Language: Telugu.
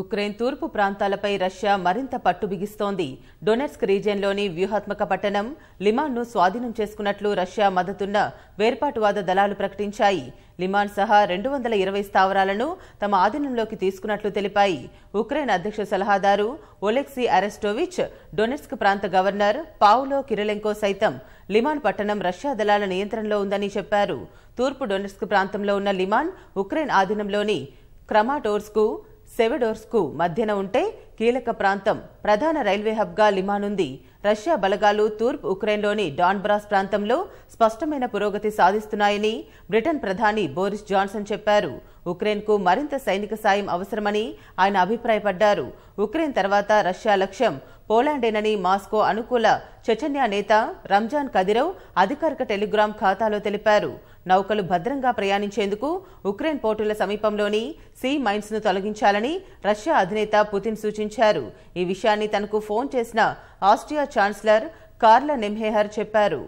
ఉక్రెయిన్ తూర్పు ప్రాంతాలపై రష్యా మరింత పట్టు బిగిస్తోంది డొనెట్స్క్ రీజియన్లోని వ్యూహాత్మక పట్టణం లిమాన్ను స్వాధీనం చేసుకున్నట్లు రష్యా మద్దతున్న వేర్పాటువాద దళాలు ప్రకటించాయి లిమాన్ సహా రెండు వందల ఇరవై స్థావరాలను తమ ఆధీనంలోకి తీసుకున్నట్లు తెలిపాయి ఉక్రెయిన్ అధ్యక్ష సలహాదారు ఒలెక్సీ అరెస్టోవిచ్ డొనెట్స్క్ ప్రాంత గవర్నర్ పావులో కిరలెంకో సైతం లిమాన్ పట్టణం రష్యా దళాల నియంత్రణలో ఉందని చెప్పారు తూర్పు డొనెట్స్క్ ప్రాంతంలో ఉన్న లిమాన్ ఉక్రెయిన్ ఆధీనంలోని క్రమాటోర్స్కు సెవెడోర్స్కు మధ్యన ఉంటే కీలక ప్రాంతం ప్రధాన రైల్వే హబ్గా లిమానుంది రష్యా బలగాలు తూర్పు ఉక్రెయిన్లోని డాన్బ్రాస్ ప్రాంతంలో స్పష్టమైన పురోగతి సాధిస్తున్నాయని బ్రిటన్ ప్రధాని బోరిస్ జాన్సన్ చెప్పారు ఉక్రెయిన్కు మరింత సైనిక సాయం అవసరమని ఆయన అభిప్రాయపడ్డారు ఉక్రెయిన్ తర్వాత రష్యా లక్ష్యం పోలాండేనని మాస్కో అనుకూల చెచన్యా నేత రంజాన్ కదిరవ్ అధికారిక టెలిగ్రామ్ ఖాతాలో తెలిపారు నౌకలు భద్రంగా ప్రయాణించేందుకు ఉక్రెయిన్ పోర్టుల సమీపంలోని సీ మైన్స్ ను తొలగించాలని రష్యా అధినేత పుతిన్ సూచించారు ఈ విషయాన్ని తనకు ఫోన్ చేసిన ఆస్ట్రియా ఛాన్సలర్ కార్ల నెమ్హేహర్ చెప్పారు